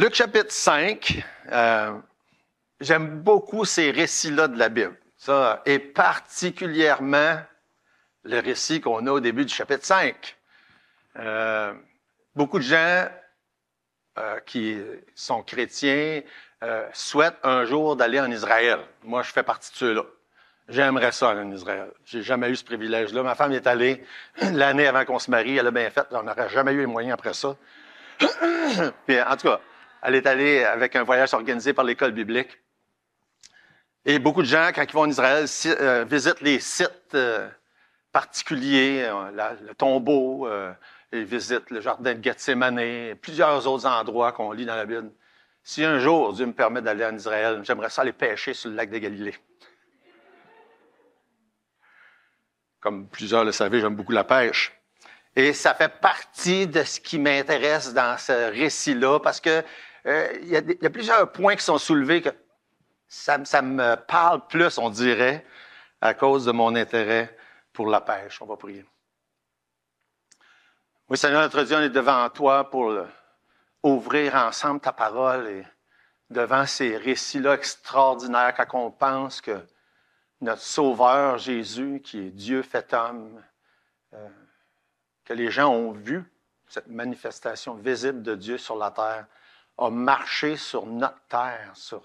Le chapitre 5, euh, j'aime beaucoup ces récits-là de la Bible. Ça, et particulièrement le récit qu'on a au début du chapitre 5. Euh, beaucoup de gens euh, qui sont chrétiens souhaitent un jour d'aller en Israël. Moi, je fais partie de ceux-là. J'aimerais ça aller en Israël. J'ai jamais eu ce privilège-là. Ma femme est allée l'année avant qu'on se marie. Elle a bien fait. On n'aurait jamais eu les moyens après ça. Puis, en tout cas, elle est allée avec un voyage organisé par l'école biblique. Et beaucoup de gens, quand ils vont en Israël, euh, visitent les sites euh, particuliers, euh, le tombeau, ils visitent le jardin de Gethsemane, plusieurs autres endroits qu'on lit dans la Bible. Si un jour Dieu me permet d'aller en Israël, j'aimerais ça aller pêcher sur le lac de Galilée. Comme plusieurs le savaient, j'aime beaucoup la pêche. Et ça fait partie de ce qui m'intéresse dans ce récit-là, parce que euh, il y, a plusieurs points qui sont soulevés que ça, me parle plus, on dirait, à cause de mon intérêt pour la pêche. On va prier. Oui, Seigneur notre Dieu, on est devant toi pour ouvrir ensemble ta parole et devant ces récits-là extraordinaires quand pense que notre Sauveur Jésus, qui est Dieu fait homme, euh, que les gens ont vu cette manifestation visible de Dieu sur la terre, a marché sur notre terre, sur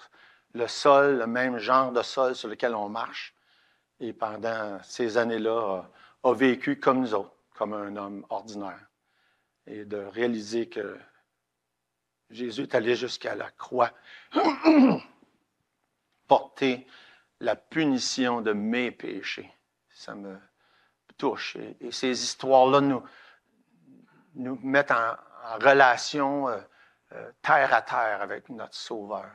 le sol, le même genre de sol sur lequel on marche, et pendant ces années-là, euh, a, vécu comme nous autres, comme un homme ordinaire. Et de réaliser que Jésus est allé jusqu'à la croix, porter la punition de mes péchés. Ça me touche. Et, ces histoires-là nous, nous mettent en, relation euh, euh, terre à terre avec notre Sauveur.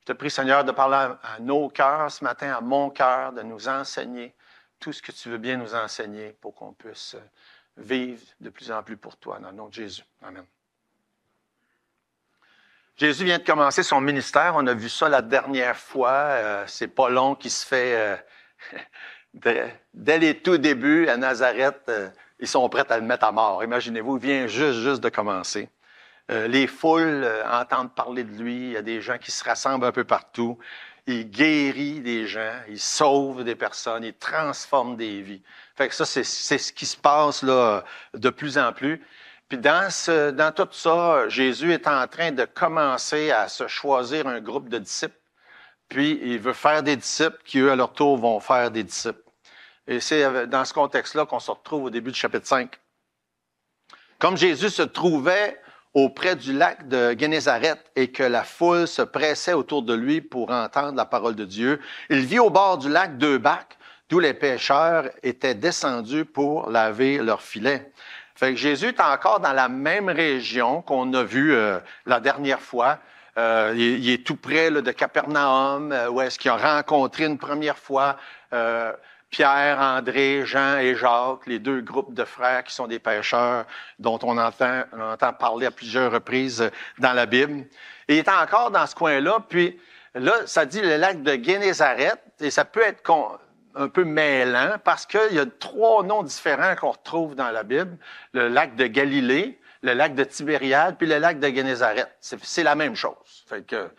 Je te prie, Seigneur, de parler à, nos cœurs ce matin, à mon cœur, de nous enseigner tout ce que tu veux bien nous enseigner pour qu'on puisse euh, vivre de plus en plus pour toi, dans le nom de Jésus. Amen. Jésus vient de commencer son ministère. On a vu ça la dernière fois. Euh, c'est pas long qu'il se fait dès, les tout débuts à Nazareth. ils sont prêts à le mettre à mort. Imaginez-vous, il vient juste, juste de commencer. Euh, les foules euh, entendent parler de lui. Il y a des gens qui se rassemblent un peu partout. Il guérit des gens, il sauve des personnes, il transforme des vies. Fait que ça, c'est ce qui se passe là, de plus en plus. Puis dans, ce, dans tout ça, Jésus est en train de commencer à se choisir un groupe de disciples. Puis il veut faire des disciples qui, eux, à leur tour, vont faire des disciples. Et c'est dans ce contexte-là qu'on se retrouve au début du chapitre 5. Comme Jésus se trouvait auprès du lac de Génézaret, et que la foule se pressait autour de lui pour entendre la parole de Dieu. Il vit au bord du lac de bacs, d'où les pêcheurs étaient descendus pour laver leurs filets. Fait Jésus est encore dans la même région qu'on a vu euh, la dernière fois. Euh, il, est tout près de Capernaum, euh, où est-ce qu'il a rencontré une première fois. Pierre, André, Jean et Jacques, les deux groupes de frères qui sont des pêcheurs dont on entend, entend parler à plusieurs reprises dans la Bible. Et il est encore dans ce coin-là, puis là, ça dit le lac de Guénézaret, et ça peut être un peu mêlant parce qu'il y a trois noms différents qu'on retrouve dans la Bible. Le lac de Galilée, le lac de Tibériade, puis le lac de Guénézaret. C'est la même chose. Fait que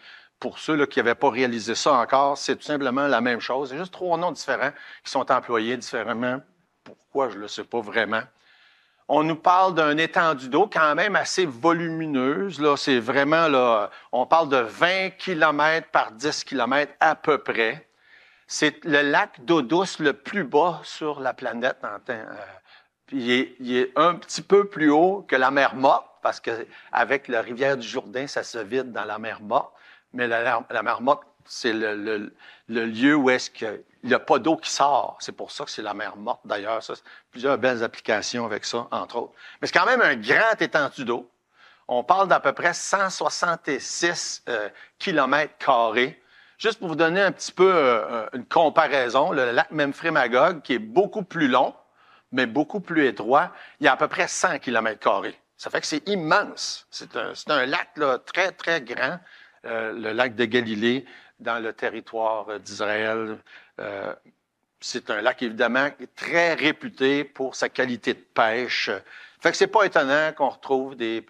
pour ceux qui n'avaient pas réalisé ça encore, c'est tout simplement la même chose. C'est juste trois noms différents qui sont employés différemment. Pourquoi, je ne le sais pas vraiment. On nous parle d'un étendue d'eau quand même assez volumineuse. c'est vraiment là, on parle de 20 km par 10 km à peu près. C'est le lac d'eau douce le plus bas sur la planète. Euh, il, est, est un petit peu plus haut que la mer morte parce qu'avec la rivière du Jourdain, ça se vide dans la mer morte. Mais la, la Morte, c'est le, lieu où est-ce qu'il n'y a pas d'eau qui sort. C'est pour ça que c'est la mer Morte, d'ailleurs. plusieurs belles applications avec ça, entre autres. Mais c'est quand même un grand étendu d'eau. On parle d'à peu près 166 euh, kilomètres Juste pour vous donner un petit peu euh, une comparaison, le lac Memphremagog, qui est beaucoup plus long, mais beaucoup plus étroit, il y a à peu près 100 kilomètres carrés. Ça fait que c'est immense. C'est un, lac très, très grand euh, le lac de Galilée dans le territoire d'Israël. Euh, c'est un lac évidemment très réputé pour sa qualité de pêche. Fait que c'est pas étonnant qu'on retrouve des,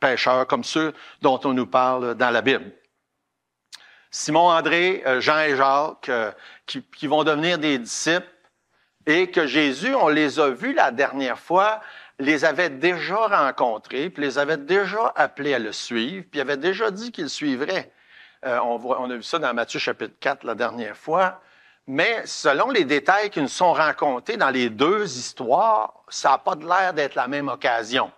pêcheurs comme ceux dont on nous parle dans la Bible. Simon André, euh, Jean et Jacques, qui vont devenir des disciples, et que Jésus, on les a vus la dernière fois, les avait déjà rencontrés, puis les avait déjà appelés à le suivre, puis avait déjà dit qu'il suivrait. Euh, on, voit, on, a vu ça dans Matthieu chapitre 4 la dernière fois. Mais selon les détails qui nous sont rencontrés dans les deux histoires, ça n'a pas l'air d'être la même occasion.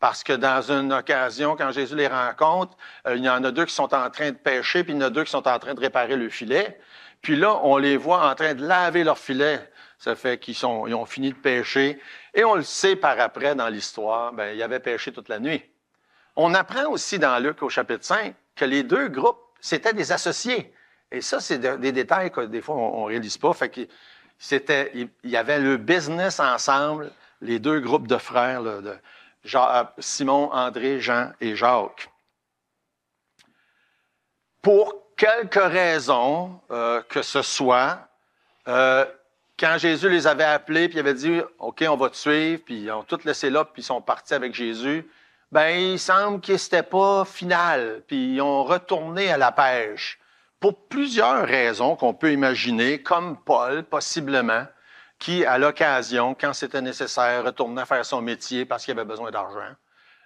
Parce que dans une occasion, quand Jésus les rencontre, euh, il y en a deux qui sont en train de pêcher, puis il y en a deux qui sont en train de réparer le filet. Puis là, on les voit en train de laver leur filet. Ça fait qu'ils ont fini de pêcher. Et on le sait par après dans l'histoire, ben, ils avaient pêché toute la nuit. On apprend aussi dans Luc au chapitre 5 que les deux groupes, c'était des associés. Et ça, c'est des détails que des fois on, ne réalise pas. Fait que c'était, il, y avait le business ensemble, les deux groupes de frères, de Simon, André, Jean et Jacques. Pour quelque raison euh, que ce soit, euh, quand Jésus les avait appelés, puis avait dit, OK, on va te suivre, puis ils ont tout laissé là, puis ils sont partis avec Jésus, ben il semble que ce n'était pas final, puis ils ont retourné à la pêche. Pour plusieurs raisons qu'on peut imaginer, comme Paul, possiblement, qui, à l'occasion, quand c'était nécessaire, retournait faire son métier parce qu'il avait besoin d'argent.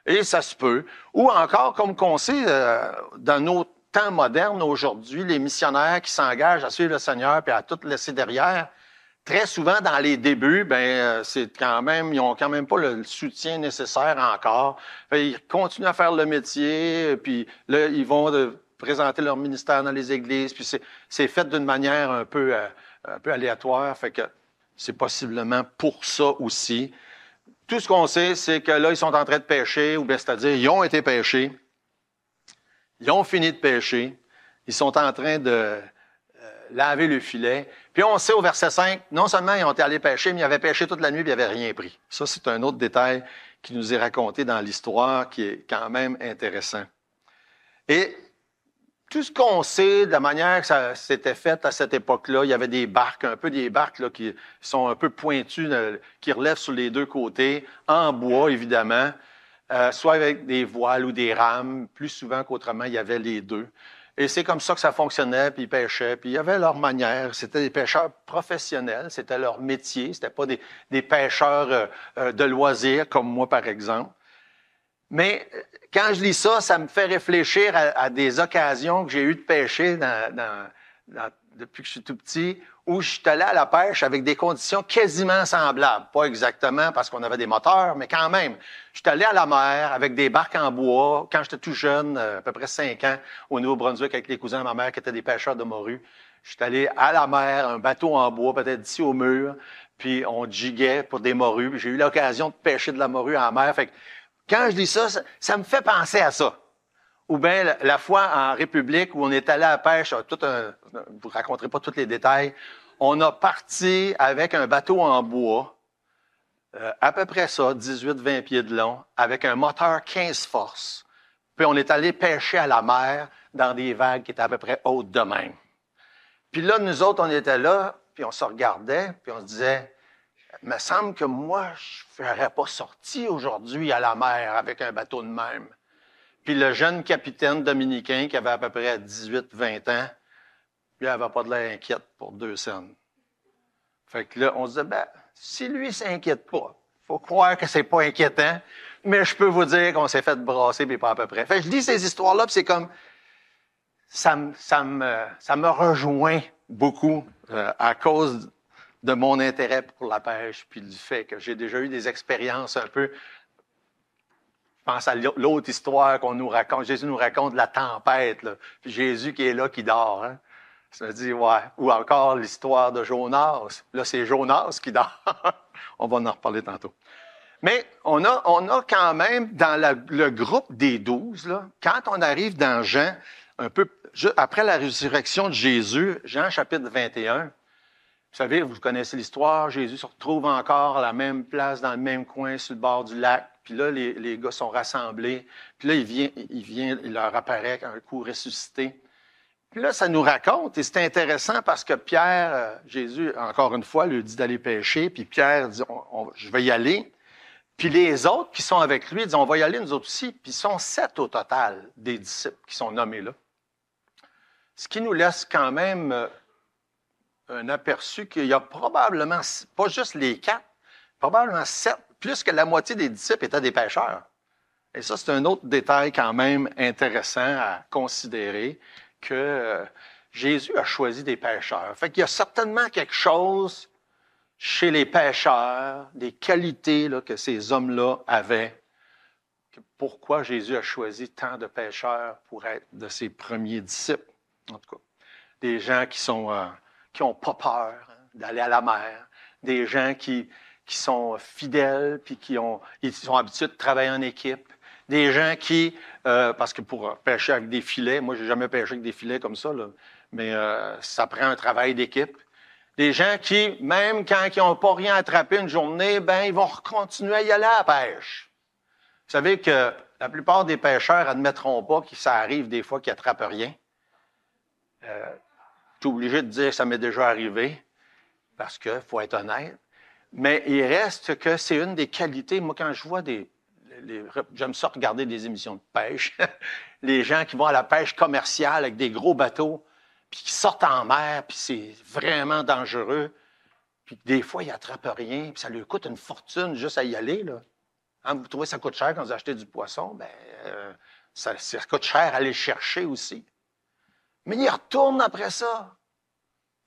Et ça se peut. Ou encore, comme on sait, euh, dans nos temps modernes aujourd'hui, les missionnaires qui s'engagent à suivre le Seigneur puis à tout laisser derrière, très souvent, dans les débuts, ben euh, c'est quand même, ils ont quand même pas le soutien nécessaire encore. ils continuent à faire le métier, euh, puis là, ils vont euh, présenter leur ministère dans les églises, puis c'est fait d'une manière un peu, un peu aléatoire. Fait que c'est possiblement pour ça aussi. Tout ce qu'on sait, c'est que là, ils sont en train de pêcher, ou bien c'est-à-dire, ils ont été pêchés, ils ont fini de pêcher, ils sont en train de laver le filet, puis on sait au verset 5, non seulement ils ont été allés pêcher, mais ils avaient pêché toute la nuit et ils n'avaient rien pris. Ça, c'est un autre détail qui nous est raconté dans l'histoire qui est quand même intéressant. Et tout ce qu'on sait de la manière que ça s'était fait à cette époque-là, il y avait des barques, un peu des barques qui sont un peu pointues, euh, qui relèvent sur les deux côtés, en bois évidemment, euh, soit avec des voiles ou des rames, plus souvent qu'autrement, il y avait les deux. Et c'est comme ça que ça fonctionnait, puis ils pêchaient, puis il y avait leur manière. C'était des pêcheurs professionnels, c'était leur métier, c'était pas des, pêcheurs euh, euh, de loisirs comme moi, par exemple. Mais euh, quand je lis ça, ça me fait réfléchir à, des occasions que j'ai eues de pêcher dans depuis que je suis tout petit, où je suis allé à la pêche avec des conditions quasiment semblables. Pas exactement parce qu'on avait des moteurs, mais quand même. Je suis allé à la mer avec des barques en bois quand j'étais tout jeune, euh, à peu près 5 ans, au Nouveau-Brunswick avec les cousins de ma mère qui étaient des pêcheurs de morue. Je suis allé à la mer, un bateau en bois, peut-être d'ici au mur, puis on giguait pour des morues. J'ai eu l'occasion de pêcher de la morue en mer. Fait que quand je dis ça, ça me fait penser à ça ou bien la fois en République où on est allé à la pêche, ah, tout un, vous ne pas tous les détails, on a parti avec un bateau en bois, euh, à peu près ça, 18-20 pieds de long, avec un moteur 15 forces. Puis on est allé pêcher à la mer dans des vagues qui étaient à peu près hautes de même. Puis là, nous autres, on était là, puis on se regardait, puis on se disait, me semble que moi, je ne ferais pas sortir aujourd'hui à la mer avec un bateau de même. Puis le jeune capitaine dominicain qui avait à peu près 18-20 ans, lui, avait pas de l'air inquiète pour deux scènes. Fait que là, on se disait, ben, si lui s'inquiète pas, faut croire que c'est pas inquiétant, mais je peux vous dire qu'on s'est fait brasser, mais pas à peu près. Fait que je lis ces histoires-là, c'est comme, ça, me, ça, me, ça me rejoint beaucoup euh, à cause de mon intérêt pour la pêche, puis du fait que j'ai déjà eu des expériences un peu Pense à l'autre histoire qu'on nous raconte. Jésus nous raconte la tempête. Là. Jésus qui est là, qui dort. Hein. Ça me dit, ouais. Ou encore l'histoire de Jonas. Là, c'est Jonas qui dort. on va en reparler tantôt. Mais on a, on a quand même dans le groupe des douze, là, quand on arrive dans Jean, un peu après la résurrection de Jésus, Jean chapitre 21, vous savez, vous connaissez l'histoire, Jésus se retrouve encore à la même place, dans le même coin, sur le bord du lac. Puis là, les, les, gars sont rassemblés. Puis là, il vient, il vient, il leur apparaît un coup ressuscité. Puis là, ça nous raconte, et c'est intéressant parce que Pierre, euh, Jésus, encore une fois, lui dit d'aller pêcher, puis Pierre dit, je vais y aller. Puis les autres qui sont avec lui disent, on va y aller nous autres aussi. Puis ils sont sept au total des disciples qui sont nommés là. Ce qui nous laisse quand même euh, un aperçu qu'il y a probablement, pas juste les quatre, probablement sept plus que la moitié des disciples étaient des pêcheurs. Et ça, c'est un autre détail quand même intéressant à considérer que euh, Jésus a choisi des pêcheurs. Fait qu'il y a certainement quelque chose chez les pêcheurs, des qualités que ces hommes-là avaient. Pourquoi Jésus a choisi tant de pêcheurs pour être de ses premiers disciples, en tout cas. Des gens qui sont euh, qui n'ont pas peur hein, d'aller à la mer, des gens qui qui sont fidèles, puis qui ont, ils sont de travailler en équipe. Des gens qui, euh, parce que pour pêcher avec des filets, moi, j'ai jamais pêché avec des filets comme ça, là, mais euh, ça prend un travail d'équipe. Des gens qui, même quand ils n'ont pas rien attrapé une journée, ben ils vont continuer à y aller à la pêche. Vous savez que la plupart des pêcheurs admettront pas que ça arrive des fois qu'ils attrapent rien. Euh, je suis obligé de dire que ça m'est déjà arrivé, parce que faut être honnête. Mais il reste que c'est une des qualités. Moi, quand je vois des. j'aime ça regarder des émissions de pêche. les gens qui vont à la pêche commerciale avec des gros bateaux, puis qui sortent en mer, puis c'est vraiment dangereux. Puis des fois, ils n'attrapent rien, puis ça leur coûte une fortune juste à y aller. Là. Hein, vous trouvez que ça coûte cher quand vous achetez du poisson? ben euh, ça, coûte cher à aller chercher aussi. Mais ils retournent après ça,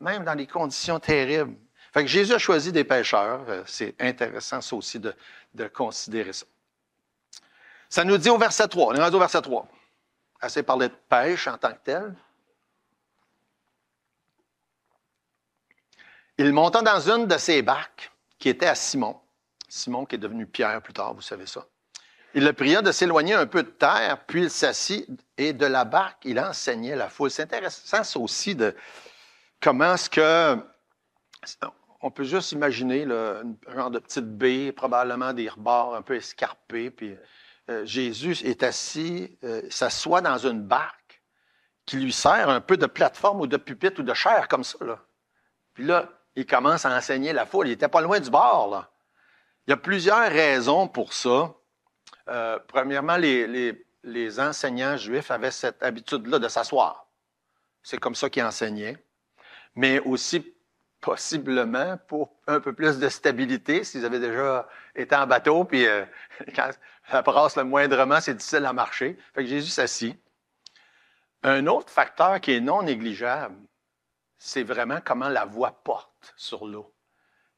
même dans des conditions terribles. Fait que Jésus a choisi des pêcheurs. Euh, c'est intéressant, ça aussi, de, considérer ça. Ça nous dit au verset 3, on est verset 3. Assez parlé de pêche en tant que telle. Il monta dans une de ses barques qui était à Simon. Simon qui est devenu Pierre plus tard, vous savez ça. Il le pria de s'éloigner un peu de terre, puis il s'assit et de la barque, il enseignait la foule. C'est intéressant ça aussi de comment est-ce que on peut juste imaginer une un de petite baie, probablement des rebords un peu escarpés. Puis euh, Jésus est assis, euh, s'assoit dans une barque qui lui sert un peu de plateforme ou de pupitre ou de chair comme ça. Là. Puis là, il commence à enseigner la foule. Il n'était pas loin du bord. Là. Il y a plusieurs raisons pour ça. Euh, premièrement, les, les enseignants juifs avaient cette habitude-là de s'asseoir. C'est comme ça qu'ils enseignaient. Mais aussi possiblement pour un peu plus de stabilité s'ils avaient déjà été en bateau, puis euh, quand ça brasse le moindrement, c'est difficile à marcher. Fait que Jésus s'assit. Un autre facteur qui est non négligeable, c'est vraiment comment la voix porte sur l'eau.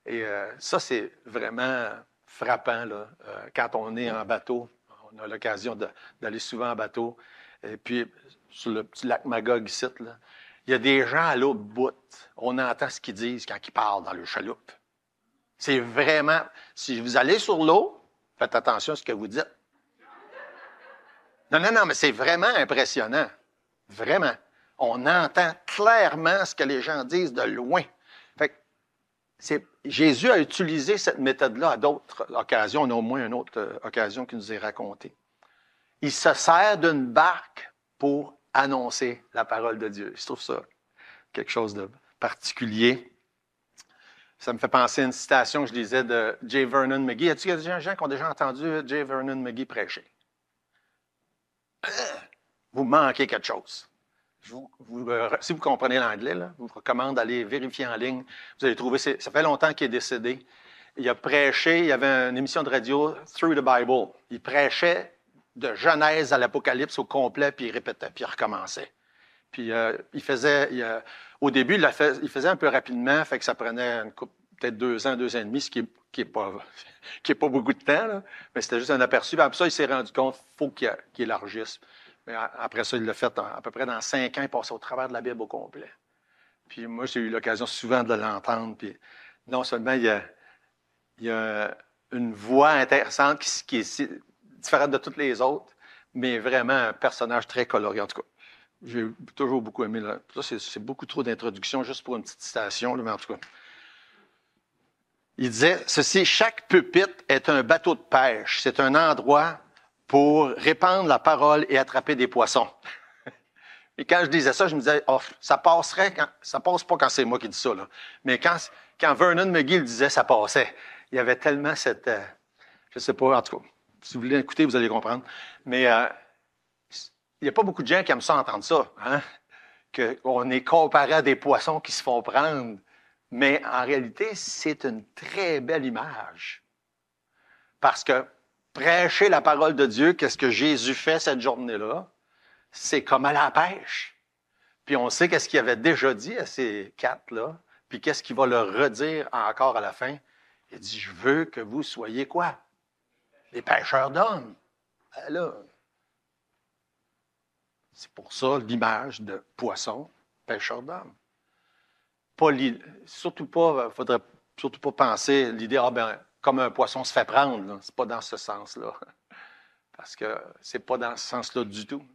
Et euh, ça, c'est vraiment frappant là, euh, quand on est en bateau. On a l'occasion d'aller souvent en bateau. Et puis, sur le petit lac Magog ici, là, il y a des gens à l'eau bout. On entend ce qu'ils disent quand ils parlent dans le chaloupe. C'est vraiment. Si vous allez sur l'eau, faites attention à ce que vous dites. Non, non, non, mais c'est vraiment impressionnant. Vraiment. On entend clairement ce que les gens disent de loin. Fait Jésus a utilisé cette méthode-là à d'autres occasions. On a au moins une autre euh, occasion qui nous est racontée. Il se sert d'une barque pour annoncer la parole de Dieu. Je trouve ça quelque chose de particulier. Ça me fait penser à une citation que je disais de J. Vernon McGee. y a des gens qui ont déjà entendu J. Vernon McGee prêcher? Euh, vous manquez quelque chose. Euh, si vous comprenez l'anglais, je vous recommande d'aller vérifier en ligne. Vous allez trouver, ça fait longtemps qu'il est décédé. Il a prêché, il y avait une émission de radio Through the Bible. Il prêchait de Genèse à l'Apocalypse au complet, puis il répétait, puis il recommençait. Puis euh, il faisait, euh, au début, il, faisait un peu rapidement, fait que ça prenait peut-être deux ans, deux ans et demi, ce qui n'est est pas, pas beaucoup de temps, mais c'était juste un aperçu. après ça, il s'est rendu compte faut qu'il élargisse. Mais après ça, il l'a fait à, peu près dans cinq ans, il passait au travers de la Bible au complet. Puis moi, j'ai eu l'occasion souvent de l'entendre. Puis non seulement il y a, il y une voix intéressante qui, qui, différente de toutes les autres, mais vraiment un personnage très coloré, en tout cas. J'ai toujours beaucoup aimé. Ça, c'est beaucoup trop d'introduction juste pour une petite citation, mais en tout cas. Il disait ceci chaque pupitre est un bateau de pêche. C'est un endroit pour répandre la parole et attraper des poissons. et quand je disais ça, je me disais oh, ça passerait quand, ça passe pas quand c'est moi qui dis ça Mais quand quand Vernon McGill disait, ça passait. Il y avait tellement cette je euh, je sais pas en tout cas si vous voulez écouter, vous allez comprendre. Mais euh, il n'y a pas beaucoup de gens qui aiment ça entendre ça, hein? qu'on est comparé à des poissons qui se font prendre. Mais en réalité, c'est une très belle image. Parce que prêcher la parole de Dieu, qu'est-ce que Jésus fait cette journée-là? C'est comme à la pêche. Puis on sait qu'est-ce qu'il avait déjà dit à ces quatre-là, puis qu'est-ce qu'il va leur redire encore à la fin. Il dit, je veux que vous soyez quoi? les pêcheurs d'hommes. Ben c'est pour ça l'image de poisson, pêcheur d'hommes. Pas surtout pas, euh, faudrait surtout pas penser l'idée, ah ben, comme un poisson se fait prendre, c'est pas dans ce sens-là. Parce que c'est pas dans ce sens-là du tout.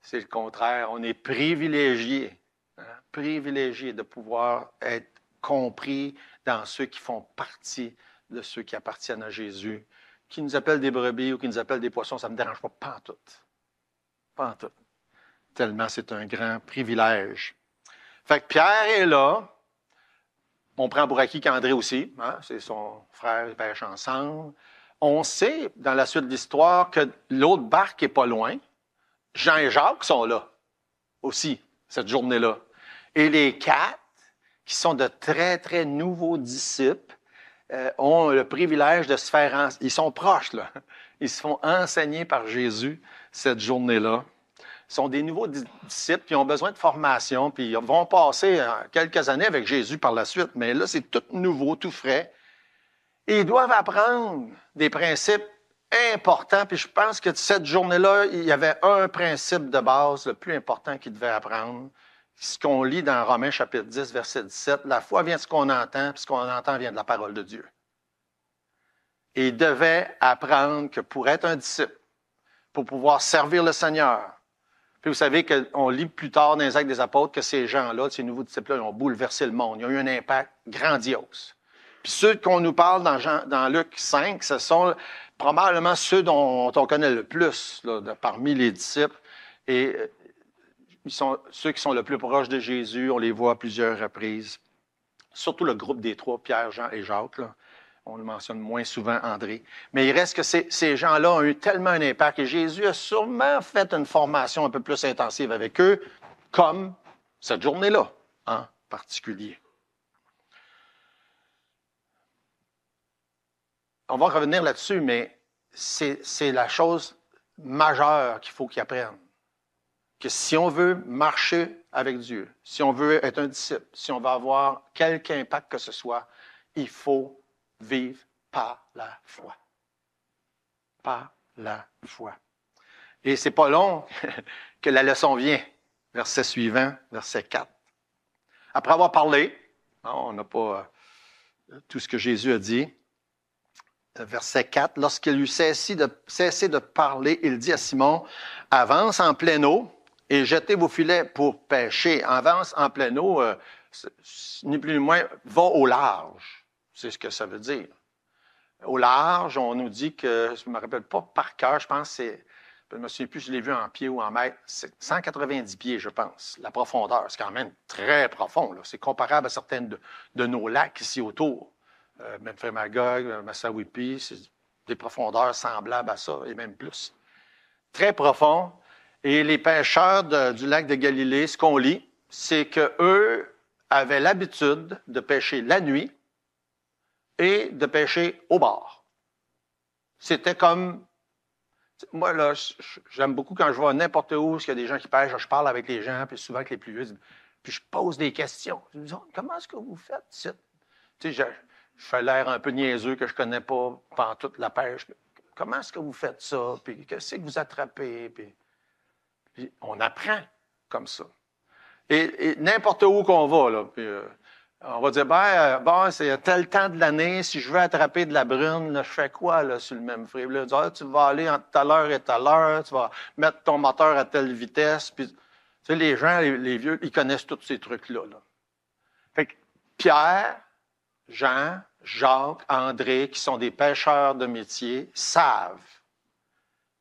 C'est le contraire. On est privilégié, hein, privilégié de pouvoir être compris dans ceux qui font partie de ceux qui appartiennent à Jésus qui nous appellent des brebis ou qui nous appellent des poissons, ça ne me dérange pas, pas en tout. Pas Tellement c'est un grand privilège. Fait que Pierre est là. On prend pour acquis qu'André aussi, hein? c'est son frère, ils pêchent ensemble. On sait, dans la suite de l'histoire, que l'autre barque est pas loin. Jean et Jacques sont là aussi, cette journée-là. Et les quatre, qui sont de très, très nouveaux disciples, euh, ont le privilège de se faire... Ils sont proches, là. Ils se font enseigner par Jésus cette journée-là. sont des nouveaux disciples, qui ont besoin de formation, puis ils vont passer euh, quelques années avec Jésus par la suite. Mais là, c'est tout nouveau, tout frais. Et ils doivent apprendre des principes importants. Puis je pense que cette journée-là, il y avait un principe de base, le plus important qu'ils devaient apprendre, ce qu'on lit dans Romains chapitre 10, verset 17, la foi vient de ce qu'on entend, puis ce qu'on entend vient de la parole de Dieu. Et il devait apprendre que pour être un disciple, pour pouvoir servir le Seigneur, puis vous savez qu'on lit plus tard dans les actes des apôtres que ces gens-là, ces nouveaux disciples-là, ont bouleversé le monde. Ils ont eu un impact grandiose. Puis ceux qu'on nous parle dans, dans Luc 5, ce sont probablement ceux dont on connaît le plus parmi les disciples. Et euh, sont, ceux qui sont le plus proches de Jésus, on les voit à plusieurs reprises. Surtout le groupe des trois, Pierre, Jean et Jacques. On le mentionne moins souvent, André. Mais il reste que ces, gens-là ont eu tellement un impact que Jésus a sûrement fait une formation un peu plus intensive avec eux, comme cette journée-là en particulier. On va revenir là-dessus, mais c'est la chose majeure qu'il faut qu'ils apprennent que si on veut marcher avec Dieu, si on veut être un disciple, si on veut avoir quelque impact que ce soit, il faut vivre par la foi. Par la foi. Et c'est pas long que la leçon vient. Verset suivant, verset 4. Après avoir parlé, hein, on n'a pas euh, tout ce que Jésus a dit. Verset 4. Lorsqu'il eut cessé de, de parler, il dit à Simon, avance en plein eau et jetez vos filets pour pêcher. En avance, en pleine eau, euh, ni plus ni moins, va au large. C'est ce que ça veut dire. Au large, on nous dit que, je ne me rappelle pas par cœur, je pense c'est, je ne me souviens plus, je l'ai vu en pied ou en mètre, c'est 190 pieds, je pense, la profondeur. C'est quand même très profond. C'est comparable à certaines de, nos lacs ici autour. Euh, même Magog, Massawipi, c'est des profondeurs semblables à ça, et même plus. Très profond, et les pêcheurs du lac de Galilée, ce qu'on lit, c'est qu'eux avaient l'habitude de pêcher la nuit et de pêcher au bord. C'était comme... Moi, là, j'aime beaucoup quand je vois n'importe où, parce qu'il y a des gens qui pêchent, je parle avec les gens, puis souvent avec les plus vieux, puis je pose des questions. Je me dis, comment est-ce que vous faites? Tu sais, je, fais l'air un peu niaiseux que je connais pas pendant toute la pêche. Comment est-ce que vous faites ça? Puis qu'est-ce que vous attrapez? Puis on apprend comme ça. Et, n'importe où qu'on va, là, euh, on va dire, ben, euh, bon, c'est tel temps de l'année, si je veux attraper de la brune, je fais quoi là, sur le même frais? Ah, tu vas aller entre telle heure et telle heure, tu vas mettre ton moteur à telle vitesse. Puis, tu sais, les gens, les, vieux, ils connaissent tous ces trucs-là. Là. Fait que Pierre, Jean, Jacques, André, qui sont des pêcheurs de métier, savent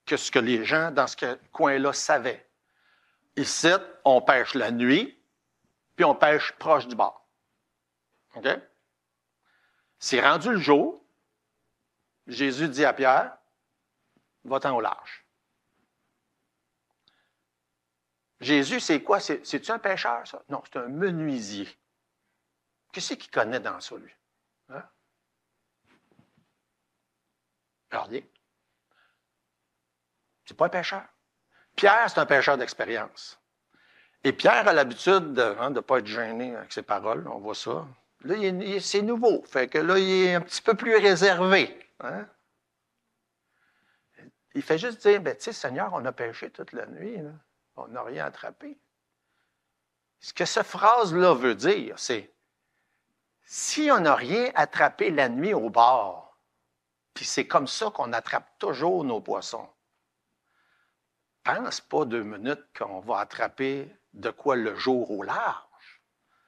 que ce que les gens dans ce coin-là savaient. Ils Ici, on pêche la nuit, puis on pêche proche du bord. OK? C'est rendu le jour. Jésus dit à Pierre, va-t'en au large. Jésus, c'est quoi? C'est-tu un pêcheur, ça? Non, c'est un menuisier. Qu'est-ce qu'il connaît dans ça, lui? Hein? Regardez. C'est pas un pêcheur. Pierre, c'est un pêcheur d'expérience. Et Pierre a l'habitude de ne hein, pas être gêné avec ses paroles, on voit ça. Là, c'est nouveau, fait que là, il est un petit peu plus réservé. Hein. Il fait juste dire, ben, tu sais, Seigneur, on a pêché toute la nuit, on n'a rien attrapé. Ce que cette phrase-là veut dire, c'est, si on n'a rien attrapé la nuit au bord, puis c'est comme ça qu'on attrape toujours nos poissons, pense pas deux minutes qu'on va attraper de quoi le jour au large.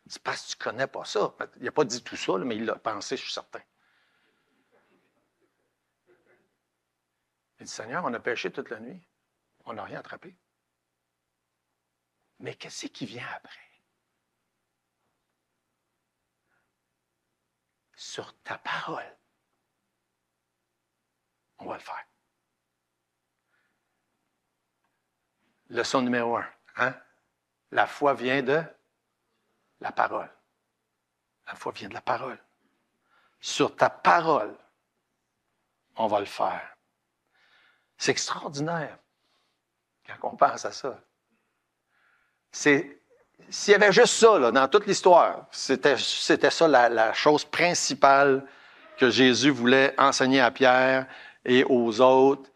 C'est parce que tu connais pas ça. Il n'a pas dit tout ça, mais il l'a pensé, je suis certain. Il dit, Seigneur, on a pêché toute la nuit. On n'a rien attrapé. Mais qu'est-ce qui vient après? Sur ta parole, on va le faire. Leçon numéro un. Hein? La foi vient de la parole. La foi vient de la parole. Sur ta parole, on va le faire. C'est extraordinaire quand on pense à ça. C'est s'il y avait juste ça là, dans toute l'histoire, c'était, c'était ça la, chose principale que Jésus voulait enseigner à Pierre et aux autres,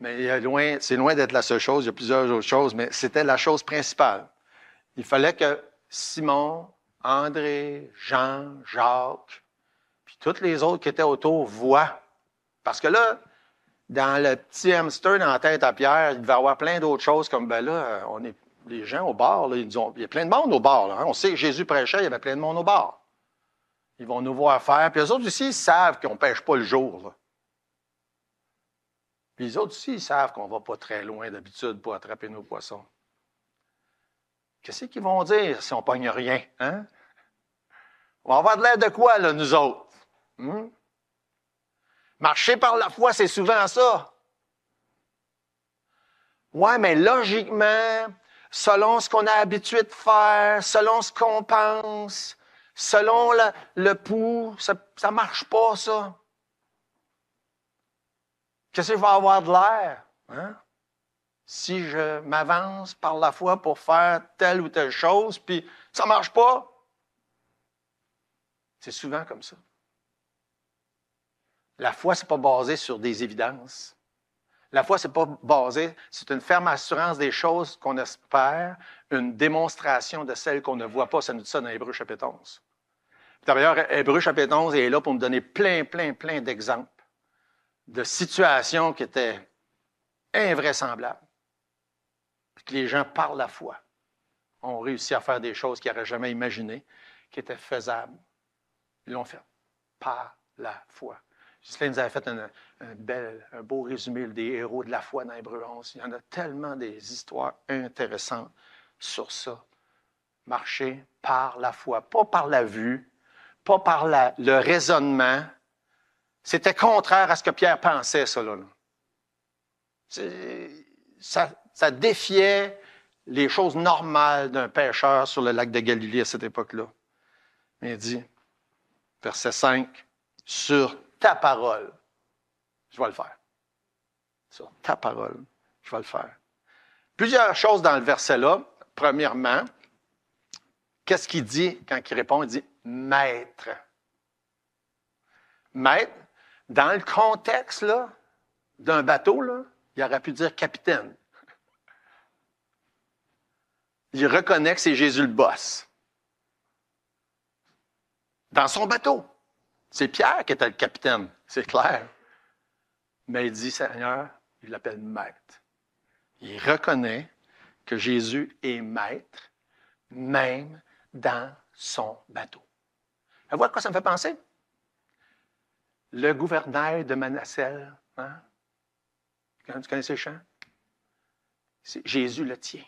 mais c'est loin d'être la seule chose, il y a plusieurs autres choses, mais c'était la chose principale. Il fallait que Simon, André, Jean, Jacques, puis tous les autres qui étaient autour voient. Parce que là, dans le petit hamster dans la tête à Pierre, il devait avoir plein d'autres choses comme, ben là, euh, on est, les gens au bord, ils disent il y a plein de monde au bar. Hein. On sait que Jésus prêchait, il y avait plein de monde au bord. Ils vont nous voir faire. Puis les autres aussi, ils savent qu'on ne pêche pas le jour. Là. Puis les autres aussi, ils savent qu'on ne va pas très loin d'habitude pour attraper nos poissons. Qu'est-ce qu'ils vont dire si on ne pogne rien? Hein? On va avoir de l'air de quoi, là, nous autres? Hmm? Marcher par la foi, c'est souvent ça. Ouais, mais logiquement, selon ce qu'on a habitué de faire, selon ce qu'on pense, selon le, le pouls, ça ne marche pas, ça. Qu'est-ce que je vais avoir de l'air? Hein? Si je m'avance par la foi pour faire telle ou telle chose, puis ça ne marche pas. C'est souvent comme ça. La foi, ce n'est pas basé sur des évidences. La foi, ce n'est pas basé, c'est une ferme assurance des choses qu'on espère, une démonstration de celles qu'on ne voit pas. Ça nous dit ça dans Hébreu chapitre 11. D'ailleurs, Hébreu chapitre 11 est là pour me donner plein, plein, plein d'exemples de situations qui étaient invraisemblables, puis que les gens, par la foi, ont réussi à faire des choses qu'ils n'auraient jamais imaginées, qui étaient faisables. Ils l'ont fait par la foi. Ghislaine nous avait fait un, bel, beau résumé des héros de la foi dans Hébreu Il y en a tellement des histoires intéressantes sur ça. Marcher par la foi, pas par la vue, pas par le raisonnement, c'était contraire à ce que Pierre pensait, ça. Là. Ça, défiait les choses normales d'un pêcheur sur le lac de Galilée à cette époque-là. Mais il dit, verset 5, sur ta parole, je vais le faire. Sur ta parole, je vais le faire. Plusieurs choses dans le verset-là. Premièrement, qu'est-ce qu'il dit quand il répond? Il dit Maître. Maître, dans le contexte d'un bateau, là, il aurait pu dire capitaine. Il reconnaît que c'est Jésus le boss. Dans son bateau. C'est Pierre qui était le capitaine, c'est clair. Mais il dit, Seigneur, il l'appelle maître. Il reconnaît que Jésus est maître, même dans son bateau. Vous voyez à quoi ça me fait penser? le gouverneur de Manassel. Hein? Tu connais ce chant? Jésus le tien.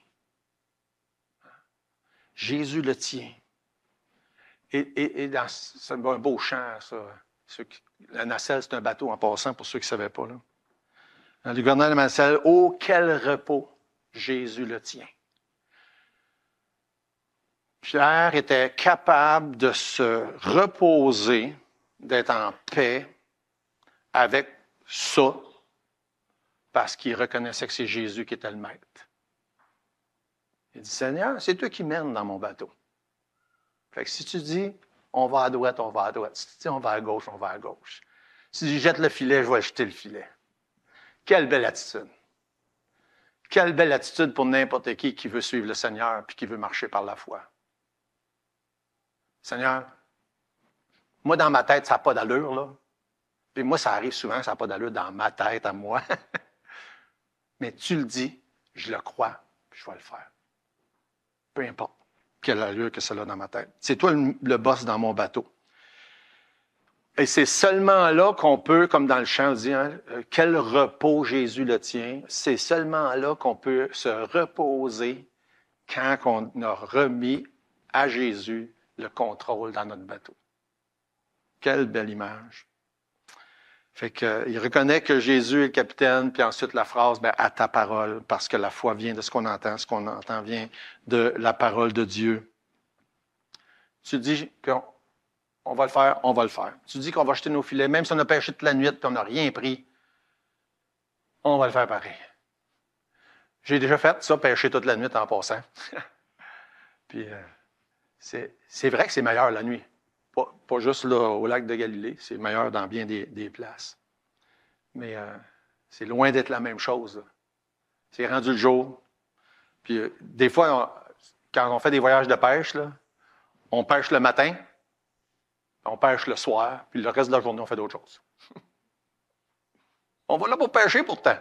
Jésus le tient. Et, dans, un beau chant, ça. la nacelle, c'est un bateau en passant pour ceux qui ne savaient pas. Là. le gouverneur de Manassel, oh, quel repos, Jésus le tient. Pierre était capable de se reposer, d'être en paix, avec ça parce qu'il reconnaissait que c'est Jésus qui était le maître. Il dit, Seigneur, c'est toi qui mènes dans mon bateau. Fait que si tu dis, on va à droite, on va à droite. Si tu dis, on va à gauche, on va à gauche. Si tu jette le filet, je vais jeter le filet. Quelle belle attitude. Quelle belle attitude pour n'importe qui qui veut suivre le Seigneur puis qui veut marcher par la foi. Seigneur, moi dans ma tête, ça n'a pas d'allure, là moi, ça arrive souvent, ça n'a pas d'allure dans ma tête à moi. Mais tu le dis, je le crois, puis je vais le faire. Peu importe quelle allure que cela dans ma tête. C'est toi le, boss dans mon bateau. Et c'est seulement là qu'on peut, comme dans le chant, hein, euh, quel repos Jésus le tient. C'est seulement là qu'on peut se reposer quand on a remis à Jésus le contrôle dans notre bateau. Quelle belle image. Fait que, euh, il reconnaît que Jésus est le capitaine, puis ensuite la phrase, ben, à ta parole, parce que la foi vient de ce qu'on entend, ce qu'on entend vient de la parole de Dieu. Tu dis qu'on va le faire, on va le faire. Tu dis qu'on va jeter nos filets, même si on a pêché toute la nuit, et qu'on n'a rien pris, on va le faire pareil. J'ai déjà fait ça, pêcher toute la nuit en passant. puis euh, c'est vrai que c'est meilleur la nuit. Pas, juste au lac de Galilée, c'est meilleur dans bien des, places. Mais euh, c'est loin d'être la même chose. C'est rendu le jour. Puis euh, des fois, quand on fait des voyages de pêche, on pêche le matin, on pêche le soir, puis le reste de la journée, on fait d'autres choses. on va là pour pêcher pourtant.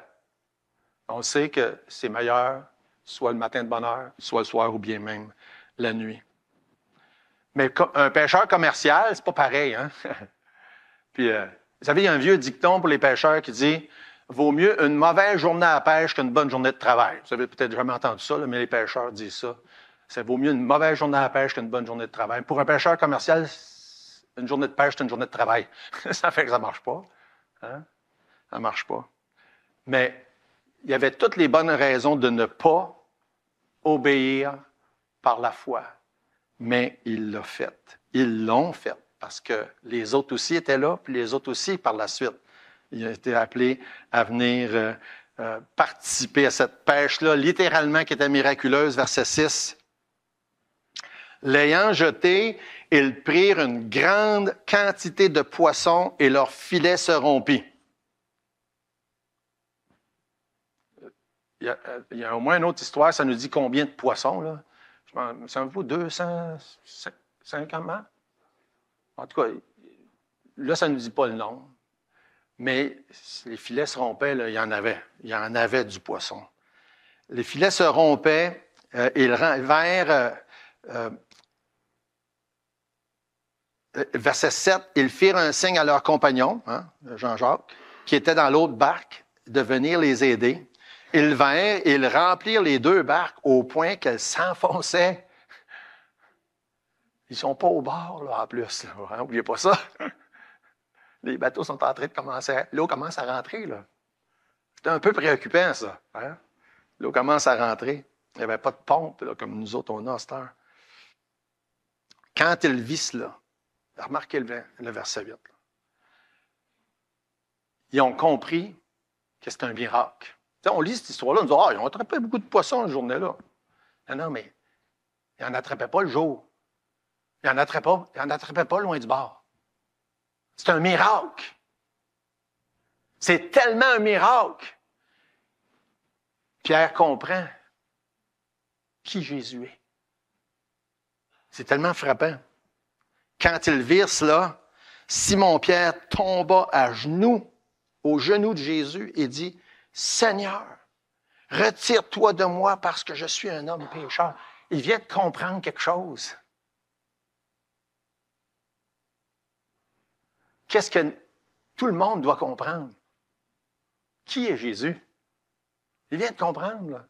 On sait que c'est meilleur, soit le matin de bonne heure, soit le soir ou bien même la nuit. Mais un pêcheur commercial, c'est pas pareil. Hein? Puis, euh, vous savez, il y a un vieux dicton pour les pêcheurs qui dit Vaut mieux une mauvaise journée à pêche qu'une bonne journée de travail. Vous avez peut-être jamais entendu ça, mais les pêcheurs disent ça. Ça vaut mieux une mauvaise journée à pêche qu'une bonne journée de travail. Pour un pêcheur commercial, une journée de pêche, c'est une journée de travail. ça fait que ça marche pas. Hein? Ça marche pas. Mais il y avait toutes les bonnes raisons de ne pas obéir par la foi mais il l'a fait. Ils l'ont fait parce que les autres aussi étaient là, puis les autres aussi par la suite. Ils ont été appelés à venir euh, euh, participer à cette pêche-là, littéralement qui était miraculeuse, verset 6. L'ayant jeté, ils prirent une grande quantité de poissons et leur filet se rompit. Il euh, il y a au moins une autre histoire, ça nous dit combien de poissons, là? ça vaut 250 mètres. En tout cas, là, ça ne nous dit pas le nombre. Mais les filets se rompaient, il y en avait. Il y en avait du poisson. Les filets se rompaient euh, vers, euh, euh, verset 7, ils firent un signe à leur compagnon, hein, Jean-Jacques, qui était dans l'autre barque, de venir les aider. Ils vinrent, ils remplirent les deux barques au point qu'elles s'enfonçaient. Ils sont pas au bord, là, en plus. Là, hein, pas ça. Les bateaux sont en train de commencer. L'eau commence à rentrer, là. C'est un peu préoccupant, ça. Hein. L'eau commence à rentrer. Il n'y avait pas de pompe, là, comme nous autres, on a à cette heure. Quand ils vit cela, remarquez le, verset 8. Ils ont compris que c'est un miracle on lit cette histoire-là, on dit Ah, ils ont attrapé beaucoup de poissons la journée-là. Non, non, mais ils n'en attrapaient pas le jour. Ils n'en attrapaient, pas, ils en attrapaient pas loin du bord. C'est un miracle. C'est tellement un miracle. Pierre comprend qui Jésus est. C'est tellement frappant. Quand il vire cela, Simon-Pierre tomba à genoux, aux genoux de Jésus et dit, Seigneur, retire-toi de moi parce que je suis un homme pécheur. Il vient de comprendre quelque chose. Qu'est-ce que tout le monde doit comprendre? Qui est Jésus? Il vient de comprendre.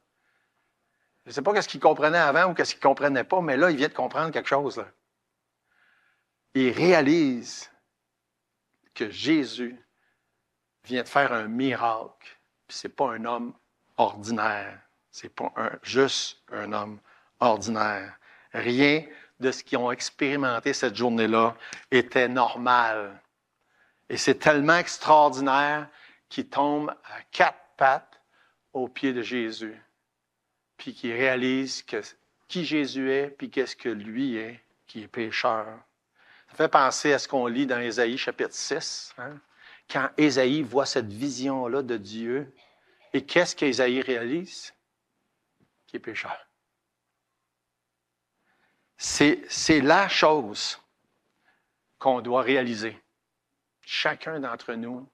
Je ne sais pas qu'est-ce qu'il comprenait avant ou qu'est-ce qu'il comprenait pas, mais là, il vient de comprendre quelque chose. Il réalise que Jésus vient de faire un miracle puis c'est pas un homme ordinaire. C'est pas juste un homme ordinaire. Rien de ce qu'ils ont expérimenté cette journée-là était normal. Et c'est tellement extraordinaire qu'ils tombent à quatre pattes au pied de Jésus, puis qu'ils réalisent que, qui Jésus est, puis qu'est-ce que lui est, qui est pécheur. Ça fait penser à ce qu'on lit dans Ésaïe chapitre 6 quand Ésaïe voit cette vision-là de Dieu, et qu'est-ce qu'Ésaïe réalise? Qu'il est pécheur. C'est la chose qu'on doit réaliser, chacun d'entre nous.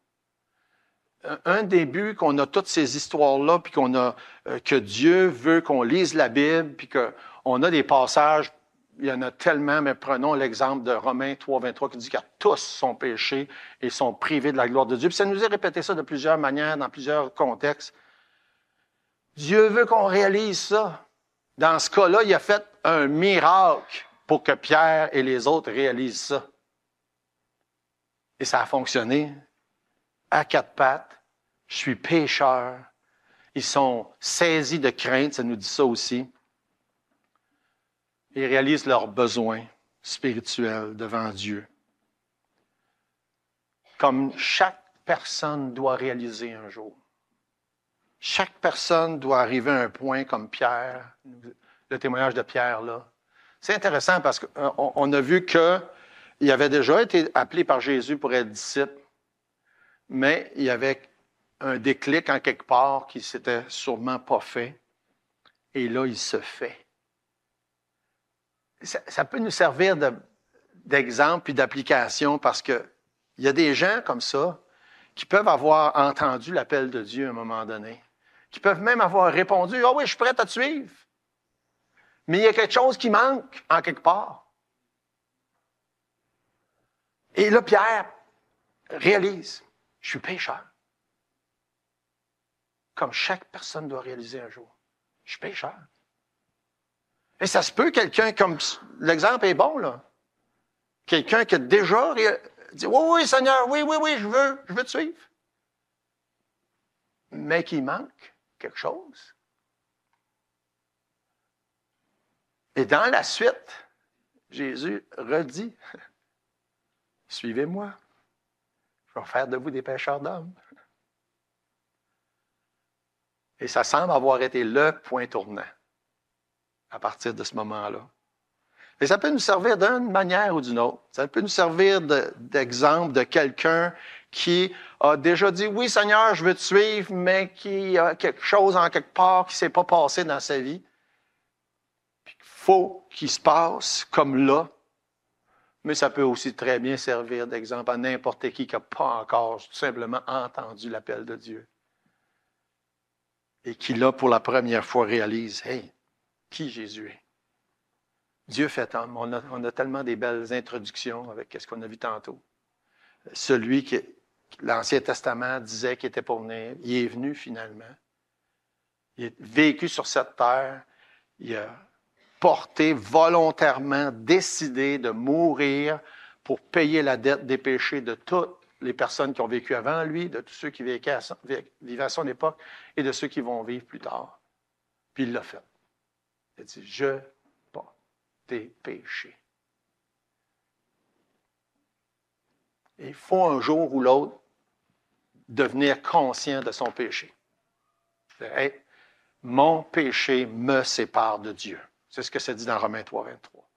Un début, qu'on a toutes ces histoires-là, puis qu'on a, euh, que Dieu veut qu'on lise la Bible, puis qu'on a des passages il y en a tellement, mais prenons l'exemple de Romains 3, 23 qui dit que tous sont péchés et sont privés de la gloire de Dieu. Puis ça nous est répété ça de plusieurs manières, dans plusieurs contextes. Dieu veut qu'on réalise ça. Dans ce cas-là, il a fait un miracle pour que Pierre et les autres réalisent ça. Et ça a fonctionné. À quatre pattes, je suis pécheur. Ils sont saisis de crainte, ça nous dit ça aussi. Ils réalisent leurs besoins spirituels devant Dieu. Comme chaque personne doit réaliser un jour. Chaque personne doit arriver à un point comme Pierre, le témoignage de Pierre là. C'est intéressant parce qu'on euh, a vu qu'il avait déjà été appelé par Jésus pour être disciple, mais il y avait un déclic en quelque part qui s'était sûrement pas fait. Et là, il se fait ça, peut nous servir d'exemple puis d'application parce que il y a des gens comme ça qui peuvent avoir entendu l'appel de Dieu à un moment donné, qui peuvent même avoir répondu Ah oh oui, je suis prêt à te suivre. Mais il y a quelque chose qui manque en quelque part. Et là, Pierre réalise Je suis pécheur. Comme chaque personne doit réaliser un jour. Je suis pécheur. Mais ça se peut, quelqu'un comme. L'exemple est bon, là. Quelqu'un qui a déjà dit Oui, oui, Seigneur, oui, oui, oui, je veux, je veux te suivre. Mais qui manque quelque chose. Et dans la suite, Jésus redit Suivez-moi. Je vais faire de vous des pêcheurs d'hommes. Et ça semble avoir été le point tournant à partir de ce moment-là. Et ça peut nous servir d'une manière ou d'une autre. Ça peut nous servir d'exemple de, quelqu'un qui a déjà dit oui Seigneur, je veux te suivre, mais qui a quelque chose en quelque part qui s'est pas passé dans sa vie. Puis, faut qu'il se passe comme là. Mais ça peut aussi très bien servir d'exemple à n'importe qui qui n'a pas encore tout simplement entendu l'appel de Dieu. Et qui là, pour la première fois, réalise, hey, qui Jésus est. Dieu fait homme. On a, tellement des belles introductions avec ce qu'on a vu tantôt. Celui que l'Ancien Testament disait qu'il était pour venir, il est venu finalement. Il a vécu sur cette terre. Il a porté volontairement, décidé de mourir pour payer la dette des péchés de toutes les personnes qui ont vécu avant lui, de tous ceux qui vivaient à son époque et de ceux qui vont vivre plus tard. Puis il l'a fait. Il dit, je porte tes péchés. Il faut un jour ou l'autre devenir conscient de son péché. mon péché me sépare de Dieu. C'est ce que c'est dit dans Romains 3, 23.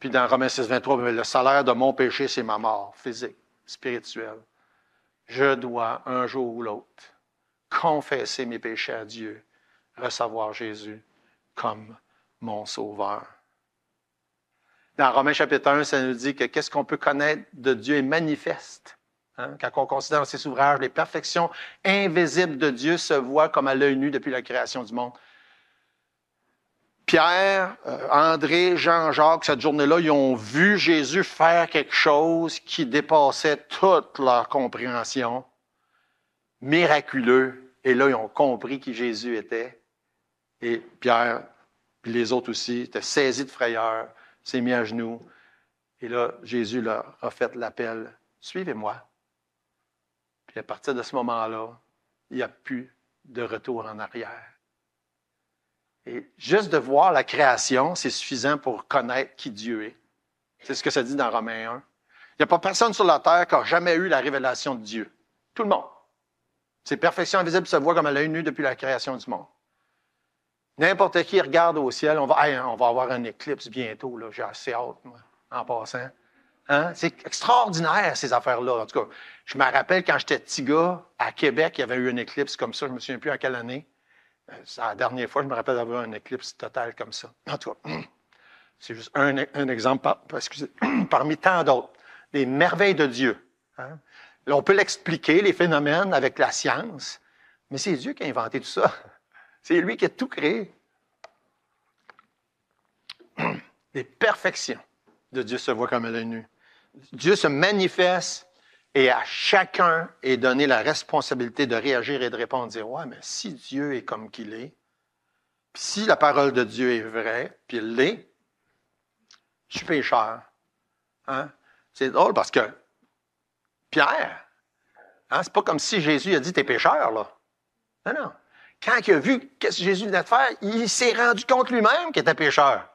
Puis dans Romains 6, 23, le salaire de mon péché, c'est ma mort physique, spirituelle. Je dois un jour ou l'autre confesser mes péchés à Dieu, recevoir Jésus comme mon sauveur. Dans Romains chapitre 1, ça nous dit que qu'est-ce qu'on peut connaître de Dieu est manifeste. Hein? Quand on considère ses ouvrages, les perfections invisibles de Dieu se voient comme à l'œil nu depuis la création du monde. Pierre, euh, André, Jean-Jacques, cette journée-là, ils ont vu Jésus faire quelque chose qui dépassait toute leur compréhension, miraculeux. Et là, ils ont compris qui Jésus était. Et Pierre, puis les autres aussi, étaient saisis de frayeur, s'est mis à genoux. Et là, Jésus leur a fait l'appel Suivez-moi. Puis à partir de ce moment-là, il n'y a plus de retour en arrière. Et juste de voir la création, c'est suffisant pour connaître qui Dieu est. C'est ce que ça dit dans Romains 1. Il n'y a pas personne sur la terre qui a jamais eu la révélation de Dieu. Tout le monde. Ses perfections invisibles se voient comme elle une eu depuis la création du monde. N'importe qui regarde au ciel, on va, on va avoir un éclipse bientôt, là, j'ai assez hâte, moi, en passant. Hein? C'est extraordinaire, ces affaires-là. En tout cas, je me rappelle quand j'étais petit gars, à Québec, il y avait eu une éclipse comme ça, je ne me souviens plus à quelle année. Euh, c'est la dernière fois, je me rappelle d'avoir une éclipse totale comme ça. En tout cas, hum, c'est juste un, exemple parmi tant d'autres. les merveilles de Dieu. Hein? on peut l'expliquer, les phénomènes, avec la science, mais c'est Dieu qui a inventé tout ça. C'est lui qui a tout créé. Les perfections de Dieu se voient comme elle est nue. Dieu se manifeste et à chacun est donné la responsabilité de réagir et de répondre, dire, ouais, mais si Dieu est comme qu'il est, puis si la parole de Dieu est vraie, puis il l'est, je suis pécheur. Hein? C'est drôle parce que Pierre, hein, c'est pas comme si Jésus a dit, t'es pécheur, là. Non, non quand il a vu qu'est-ce que Jésus venait de faire, il s'est rendu compte lui-même qu'il était pécheur.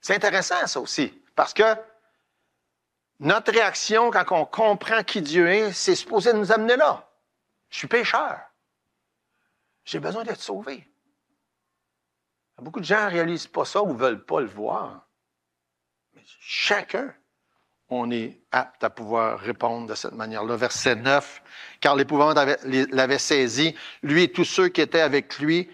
C'est intéressant, ça aussi, parce que notre réaction quand on comprend qui Dieu est, c'est supposé nous amener là. Je suis pécheur. J'ai besoin d'être sauvé. Beaucoup de gens ne réalisent pas ça ou ne veulent pas le voir. Mais chacun on est apte à pouvoir répondre de cette manière-là. Verset 9, car l'épouvante l'avait saisi, lui et tous ceux qui étaient avec lui,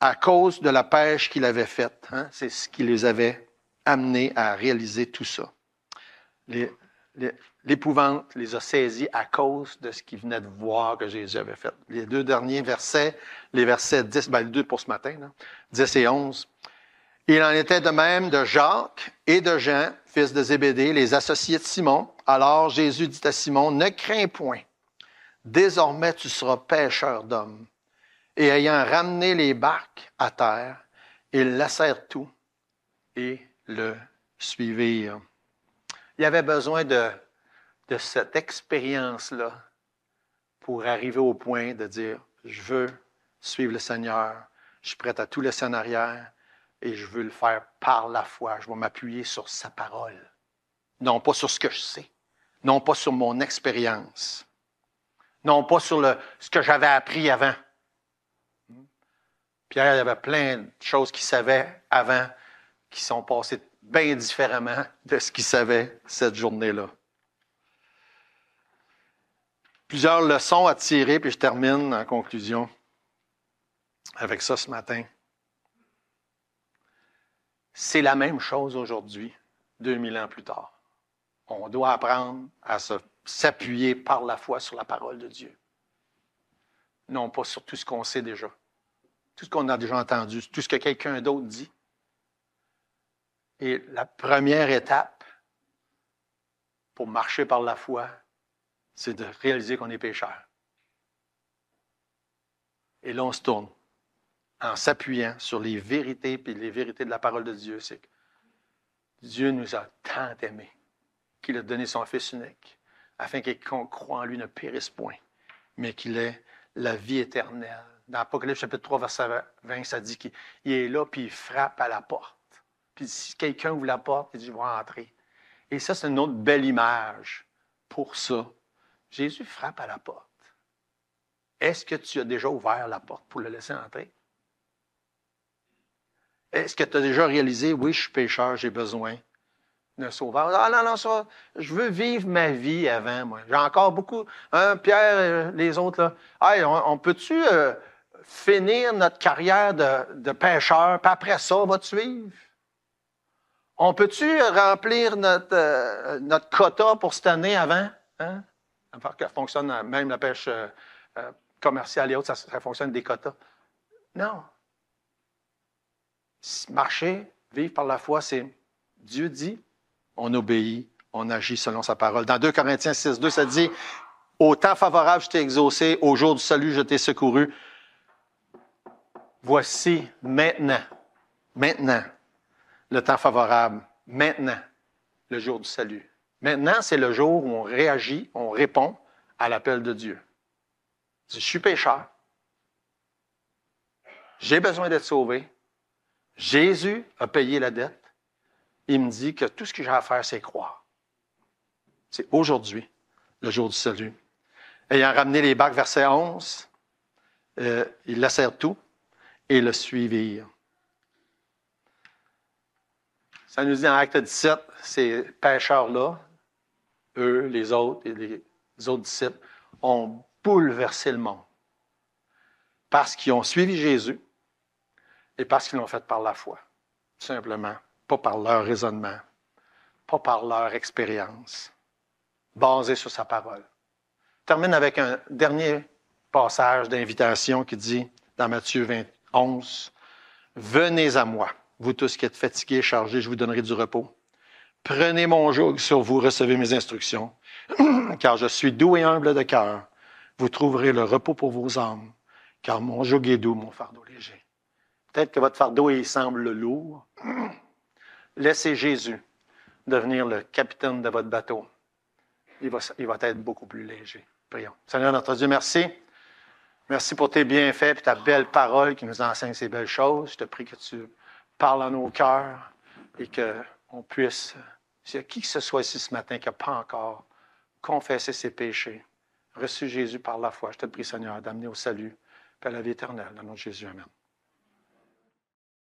à cause de la pêche qu'il avait faite. Hein. C'est ce qui les avait amenés à réaliser tout ça. L'épouvante les, les, a saisis à cause de ce qu'ils venaient de voir que Jésus avait fait. Les deux derniers versets, les versets 10, ben les deux pour ce matin, 10 et 11, il en était de même de Jacques et de Jean, fils de Zébédée, les associés de Simon. Alors Jésus dit à Simon, ne crains point, désormais tu seras pêcheur d'hommes. Et ayant ramené les barques à terre, ils laissèrent tout et le suivirent. Il avait besoin de, de cette expérience-là pour arriver au point de dire, je veux suivre le Seigneur, je suis prêt à tout laisser en arrière, et je veux le faire par la foi. Je vais m'appuyer sur sa parole, non pas sur ce que je sais, non pas sur mon expérience, non pas sur ce que j'avais appris avant. Pierre il y avait plein de choses qu'il savait avant qui sont passées bien différemment de ce qu'il savait cette journée-là. Plusieurs leçons à tirer, puis je termine en conclusion avec ça ce matin. C'est la même chose aujourd'hui, 2000 ans plus tard. On doit apprendre à s'appuyer par la foi sur la parole de Dieu. Non pas sur tout ce qu'on sait déjà, tout ce qu'on a déjà entendu, tout ce que quelqu'un d'autre dit. Et la première étape pour marcher par la foi, c'est de réaliser qu'on est pécheur. Et là, on se tourne en s'appuyant sur les vérités et les vérités de la parole de Dieu, c'est que Dieu nous a tant aimés qu'il a donné son Fils unique, afin qu'on croit en lui ne périsse point, mais qu'il ait la vie éternelle. Dans Apocalypse chapitre 3, verset 20, ça dit qu'il est là, puis il frappe à la porte. Puis si quelqu'un ouvre la porte, il dit, je vais entrer. Et ça, c'est une autre belle image pour ça. Jésus frappe à la porte. Est-ce que tu as déjà ouvert la porte pour le laisser entrer? Est-ce que tu as déjà réalisé, oui, je suis pêcheur, j'ai besoin d'un sauveur? Ah non, non, ça, je veux vivre ma vie avant, moi. J'ai encore beaucoup. Hein, Pierre, euh, les autres, là. Hey, on, peut-tu euh, finir notre carrière de, pêcheur, puis après ça, on va suivre? On peut-tu remplir notre, euh, notre quota pour cette année avant? Hein? Ça fonctionne, même la pêche commerciale et autres, ça, ça fonctionne des quotas. Non, marcher, vivre par la foi, c'est Dieu dit, on obéit, on agit selon sa parole. Dans 2 Corinthiens 6, 2, ça dit, au temps favorable, je t'ai exaucé, au jour du salut, je t'ai secouru. Voici maintenant, maintenant, le temps favorable, maintenant, le jour du salut. Maintenant, c'est le jour où on réagit, on répond à l'appel de Dieu. Je suis pécheur. J'ai besoin d'être sauvé. Jésus a payé la dette. Il me dit que tout ce que j'ai à faire, c'est croire. C'est aujourd'hui, le jour du salut. Ayant ramené les bacs, verset 11, euh, ils laissèrent tout et le suivirent. Ça nous dit en Acte 17, ces pêcheurs-là, eux, les autres et les autres disciples, ont bouleversé le monde parce qu'ils ont suivi Jésus et parce qu'ils l'ont fait par la foi, simplement, pas par leur raisonnement, pas par leur expérience, basée sur sa parole. Je termine avec un dernier passage d'invitation qui dit dans Matthieu 21, « 11, Venez à moi, vous tous qui êtes fatigués, et chargés, je vous donnerai du repos. Prenez mon joug sur vous, recevez mes instructions, car je suis doux et humble de cœur. Vous trouverez le repos pour vos âmes, car mon joug est doux, mon fardeau léger. Peut-être que votre fardeau il semble lourd. Laissez Jésus devenir le capitaine de votre bateau. Il va, il va être beaucoup plus léger. Prions. Seigneur notre Dieu, merci. Merci pour tes bienfaits et ta belle parole qui nous enseigne ces belles choses. Je te prie que tu parles à nos cœurs et qu'on puisse, s'il y a qui que ce soit ici ce matin qui n'a pas encore confessé ses péchés, reçu Jésus par la foi, je te prie Seigneur d'amener au salut et à la vie éternelle. Dans de Jésus, Amen.